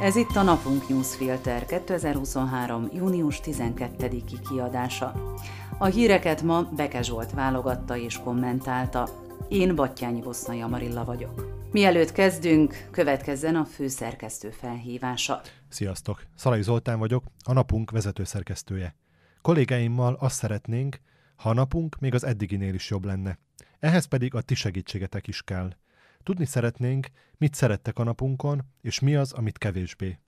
Ez itt a Napunk Newsfilter 2023. június 12-i kiadása. A híreket ma Beke Zsolt válogatta és kommentálta. Én Battyányi Bosznai Amarilla vagyok. Mielőtt kezdünk, következzen a főszerkesztő felhívása. Sziasztok! Szalai Zoltán vagyok, a Napunk vezetőszerkesztője. Kollégáimmal azt szeretnénk, ha a napunk még az eddiginél is jobb lenne. Ehhez pedig a ti segítségetek is kell – Tudni szeretnénk, mit szerettek a napunkon, és mi az, amit kevésbé.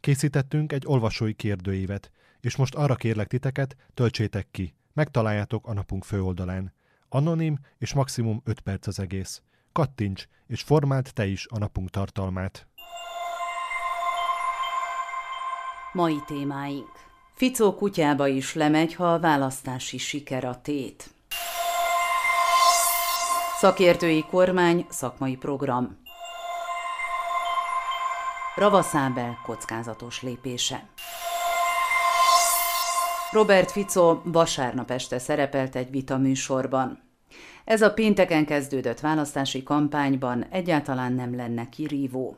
Készítettünk egy olvasói kérdőívet, és most arra kérlek titeket, töltsétek ki. Megtaláljátok a napunk főoldalán. Anonim és maximum 5 perc az egész. Kattints, és formált te is a napunk tartalmát. Mai témáink. Ficó kutyába is lemegy, ha a választási siker a tét. Szakértői kormány szakmai program. Ravaszábel kockázatos lépése. Robert Fico vasárnap este szerepelt egy vita műsorban. Ez a pénteken kezdődött választási kampányban egyáltalán nem lenne kirívó.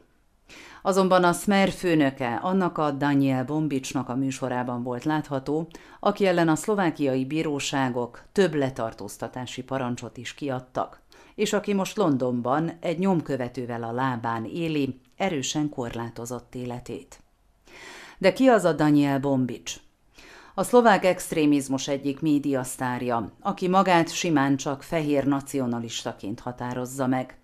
Azonban a Smer főnöke, annak a Daniel Bombicsnak a műsorában volt látható, aki ellen a szlovákiai bíróságok több letartóztatási parancsot is kiadtak és aki most Londonban egy nyomkövetővel a lábán éli erősen korlátozott életét. De ki az a Daniel Bombics? A szlovák extrémizmus egyik médiasztárja, aki magát simán csak fehér nacionalistaként határozza meg.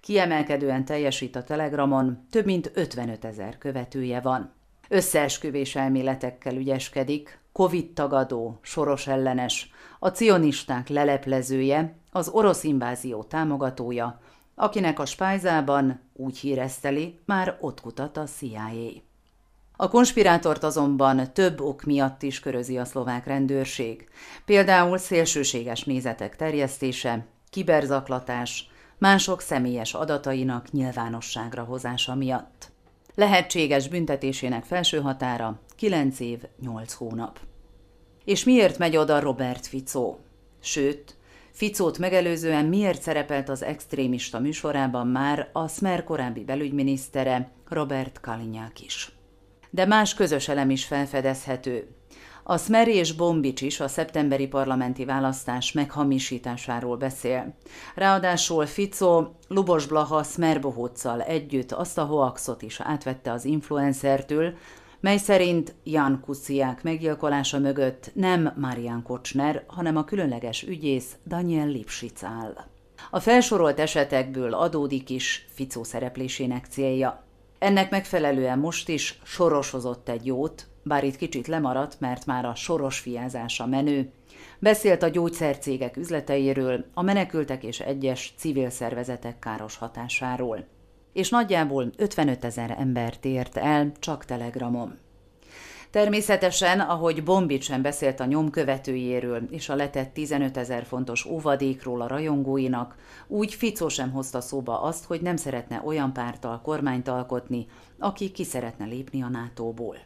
Kiemelkedően teljesít a Telegramon, több mint 55 ezer követője van. Összeesküvés elméletekkel ügyeskedik, Covid-tagadó, soros ellenes, a cionisták leleplezője, az orosz invázió támogatója, akinek a spájzában, úgy hírezteli, már ott kutat a CIA. A konspirátort azonban több ok miatt is körözi a szlovák rendőrség, például szélsőséges nézetek terjesztése, kiberzaklatás, mások személyes adatainak nyilvánosságra hozása miatt. Lehetséges büntetésének felső határa 9 év 8 hónap. És miért megy oda Robert Ficó? Sőt, Ficót megelőzően miért szerepelt az extrémista műsorában már a Smer korábbi belügyminisztere Robert Kalinyák is. De más közös elem is felfedezhető. A Smer és Bombics is a szeptemberi parlamenti választás meghamisításáról beszél. Ráadásul Fico Lubos Blaha Smer együtt azt a hoaxot is átvette az influencertől, mely szerint Jan Kuciák meggyilkolása mögött nem Marian Kocsner, hanem a különleges ügyész Daniel Lipsic áll. A felsorolt esetekből adódik is Ficó szereplésének célja. Ennek megfelelően most is sorosozott egy jót, bár itt kicsit lemaradt, mert már a soros fiázása menő. Beszélt a gyógyszercégek üzleteiről, a menekültek és egyes civil szervezetek káros hatásáról és nagyjából 55 ezer embert ért el csak telegramon. Természetesen, ahogy Bombit sem beszélt a nyomkövetőjéről és a letett 15 ezer fontos óvadékról a rajongóinak, úgy Ficó sem hozta szóba azt, hogy nem szeretne olyan pártal kormányt alkotni, aki ki szeretne lépni a NATO-ból.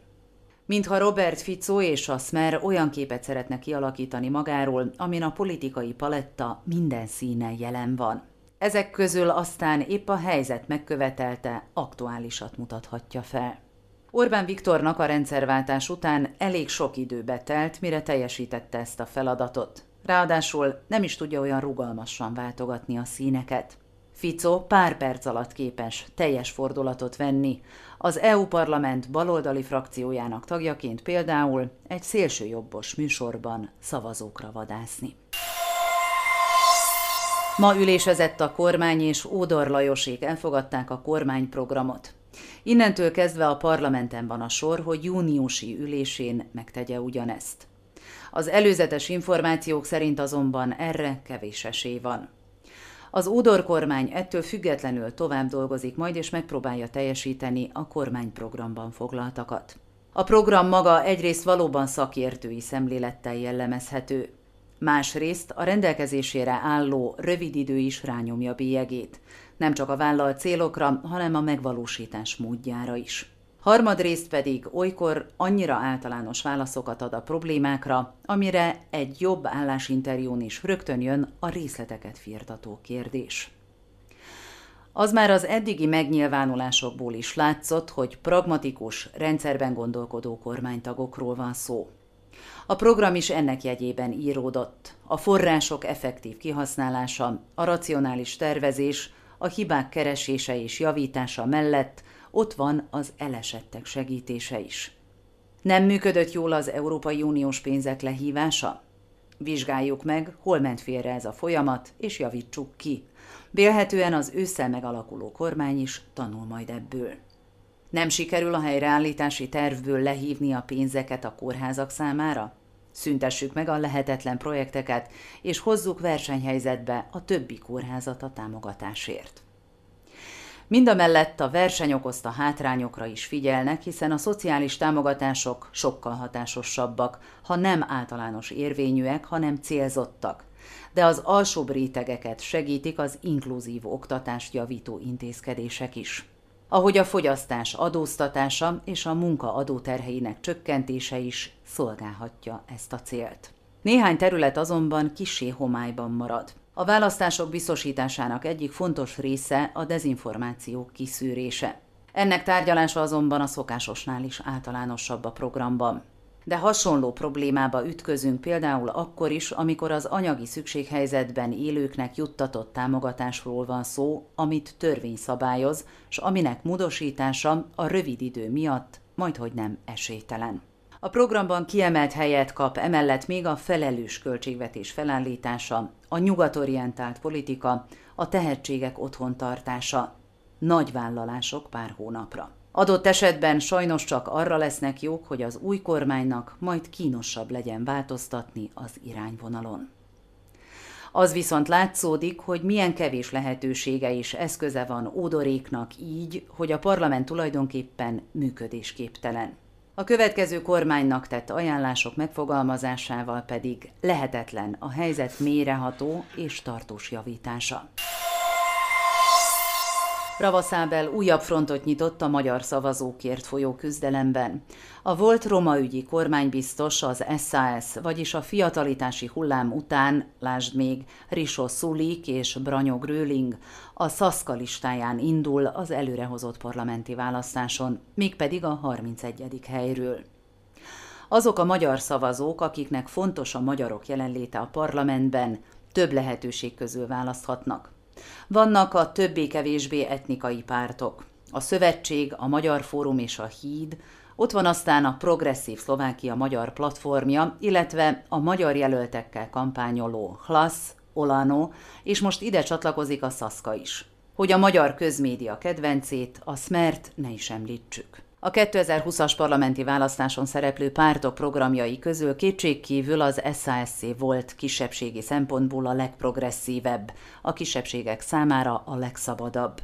Mintha Robert Ficó és a Smer olyan képet szeretne kialakítani magáról, amin a politikai paletta minden színen jelen van. Ezek közül aztán épp a helyzet megkövetelte aktuálisat mutathatja fel. Orbán Viktornak a rendszerváltás után elég sok időbe telt, mire teljesítette ezt a feladatot. Ráadásul nem is tudja olyan rugalmasan váltogatni a színeket. Fico pár perc alatt képes teljes fordulatot venni. Az EU parlament baloldali frakciójának tagjaként például egy szélsőjobbos műsorban szavazókra vadászni. Ma ülésezett a kormány, és Ódor Lajosék elfogadták a kormányprogramot. Innentől kezdve a parlamenten van a sor, hogy júniusi ülésén megtegye ugyanezt. Az előzetes információk szerint azonban erre kevés esély van. Az Ódor kormány ettől függetlenül tovább dolgozik majd, és megpróbálja teljesíteni a kormányprogramban foglaltakat. A program maga egyrészt valóban szakértői szemlélettel jellemezhető, Másrészt a rendelkezésére álló rövid idő is rányomja bélyegét, nem csak a vállal célokra, hanem a megvalósítás módjára is. Harmadrészt pedig olykor annyira általános válaszokat ad a problémákra, amire egy jobb állásinterjún is rögtön jön a részleteket firtató kérdés. Az már az eddigi megnyilvánulásokból is látszott, hogy pragmatikus, rendszerben gondolkodó kormánytagokról van szó. A program is ennek jegyében íródott. A források effektív kihasználása, a racionális tervezés, a hibák keresése és javítása mellett ott van az elesettek segítése is. Nem működött jól az Európai Uniós pénzek lehívása? Vizsgáljuk meg, hol ment félre ez a folyamat, és javítsuk ki. Bélhetően az ősszel megalakuló kormány is tanul majd ebből. Nem sikerül a helyreállítási tervből lehívni a pénzeket a kórházak számára? Szüntessük meg a lehetetlen projekteket, és hozzuk versenyhelyzetbe a többi kórházat a támogatásért. Mindamellett a verseny okozta hátrányokra is figyelnek, hiszen a szociális támogatások sokkal hatásosabbak, ha nem általános érvényűek, hanem célzottak. De az alsóbb rétegeket segítik az inkluzív oktatást javító intézkedések is ahogy a fogyasztás adóztatása és a munka adóterheinek csökkentése is szolgálhatja ezt a célt. Néhány terület azonban kisé homályban marad. A választások biztosításának egyik fontos része a dezinformáció kiszűrése. Ennek tárgyalása azonban a szokásosnál is általánosabb a programban de hasonló problémába ütközünk például akkor is, amikor az anyagi szükséghelyzetben élőknek juttatott támogatásról van szó, amit törvény szabályoz, s aminek módosítása a rövid idő miatt majdhogy nem esélytelen. A programban kiemelt helyet kap emellett még a felelős költségvetés felállítása, a nyugatorientált politika, a tehetségek otthontartása, nagy vállalások pár hónapra. Adott esetben sajnos csak arra lesznek jók, hogy az új kormánynak majd kínosabb legyen változtatni az irányvonalon. Az viszont látszódik, hogy milyen kevés lehetősége és eszköze van Ódoréknak így, hogy a parlament tulajdonképpen működésképtelen. A következő kormánynak tett ajánlások megfogalmazásával pedig lehetetlen a helyzet méreható és tartós javítása. Ravaszábel újabb frontot nyitott a magyar szavazókért folyó küzdelemben. A volt roma ügyi kormánybiztos az SAS, vagyis a fiatalitási hullám után, lásd még, Riso Szulik és Branyó Rőling, a SZASZKA listáján indul az előrehozott parlamenti választáson, mégpedig a 31. helyről. Azok a magyar szavazók, akiknek fontos a magyarok jelenléte a parlamentben, több lehetőség közül választhatnak. Vannak a többé-kevésbé etnikai pártok. A Szövetség, a Magyar Fórum és a Híd, ott van aztán a Progresszív Szlovákia Magyar Platformja, illetve a magyar jelöltekkel kampányoló Hlasz, Olano, és most ide csatlakozik a Szaszka is. Hogy a magyar közmédia kedvencét, a Smert ne is említsük. A 2020-as parlamenti választáson szereplő pártok programjai közül kétségkívül az SASC volt kisebbségi szempontból a legprogresszívebb, a kisebbségek számára a legszabadabb.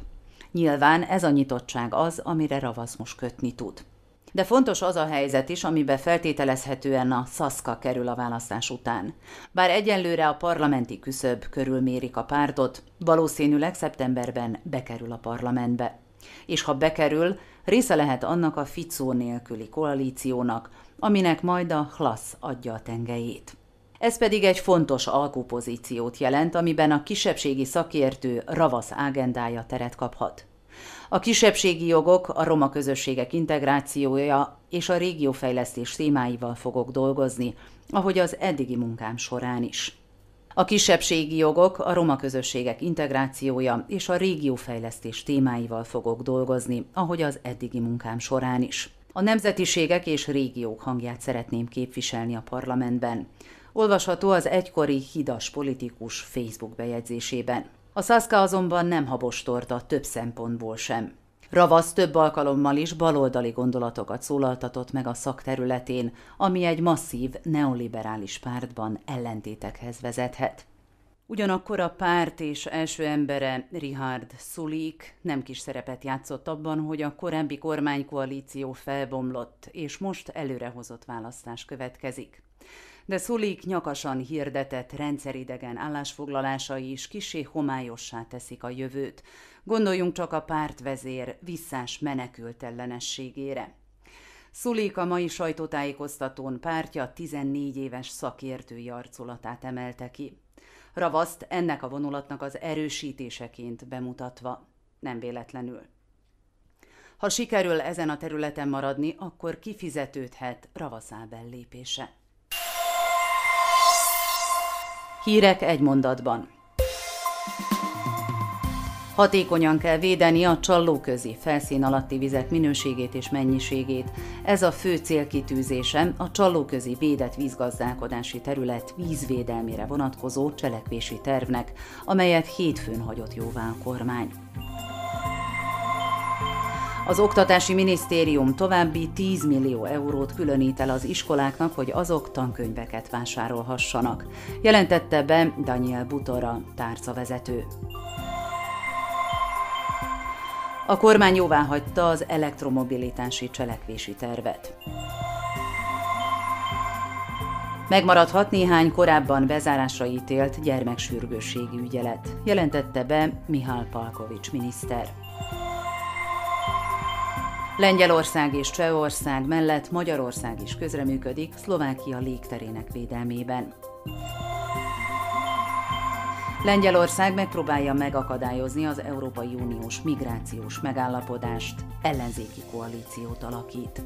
Nyilván ez a nyitottság az, amire Ravazmus kötni tud. De fontos az a helyzet is, amiben feltételezhetően a szaszka kerül a választás után. Bár egyenlőre a parlamenti küszöb körülmérik a pártot, valószínűleg szeptemberben bekerül a parlamentbe. És ha bekerül, része lehet annak a Ficó nélküli koalíciónak, aminek majd a Hlasz adja a tengelyét. Ez pedig egy fontos alkupozíciót jelent, amiben a kisebbségi szakértő ravasz ágendája teret kaphat. A kisebbségi jogok, a roma közösségek integrációja és a régiófejlesztés témáival fogok dolgozni, ahogy az eddigi munkám során is. A kisebbségi jogok, a roma közösségek integrációja és a régiófejlesztés témáival fogok dolgozni, ahogy az eddigi munkám során is. A nemzetiségek és régiók hangját szeretném képviselni a parlamentben. Olvasható az egykori hidas politikus Facebook bejegyzésében. A Szaszka azonban nem habostorta a több szempontból sem. Ravasz több alkalommal is baloldali gondolatokat szólaltatott meg a szakterületén, ami egy masszív neoliberális pártban ellentétekhez vezethet. Ugyanakkor a párt és első embere Richard Sulik nem kis szerepet játszott abban, hogy a korábbi kormánykoalíció felbomlott, és most előrehozott választás következik de Szulik nyakasan hirdetett rendszeridegen állásfoglalásai is kisé homályossá teszik a jövőt. Gondoljunk csak a pártvezér visszás menekült ellenességére. Szulik a mai sajtótájékoztatón pártja 14 éves szakértői arculatát emelte ki. Ravaszt ennek a vonulatnak az erősítéseként bemutatva. Nem véletlenül. Ha sikerül ezen a területen maradni, akkor kifizetődhet Ravaszábel lépése. Hírek egy mondatban. Hatékonyan kell védeni a csallóközi felszín alatti vizek minőségét és mennyiségét. Ez a fő célkitűzésem a csallóközi védett vízgazdálkodási terület vízvédelmére vonatkozó cselekvési tervnek, amelyet hétfőn hagyott jóvá a kormány. Az Oktatási Minisztérium további 10 millió eurót különít el az iskoláknak, hogy azok tankönyveket vásárolhassanak. Jelentette be Daniel Butora, tárcavezető. A kormány jóváhagyta az elektromobilitási cselekvési tervet. Megmaradhat néhány korábban bezárásra ítélt gyermeksürgősségi ügyelet, jelentette be Mihály Palkovics miniszter. Lengyelország és Csehország mellett Magyarország is közreműködik Szlovákia légterének védelmében. Lengyelország megpróbálja megakadályozni az Európai Uniós migrációs megállapodást, ellenzéki koalíciót alakít.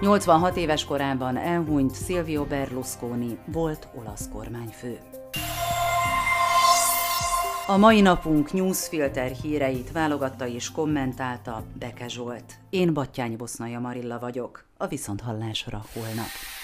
86 éves korában elhunyt Silvio Berlusconi volt olasz kormányfő. A mai napunk newsfilter híreit válogatta és kommentálta Beke Zsolt. Én Battyány Bosznaja Marilla vagyok. A Viszonthallásra holnap.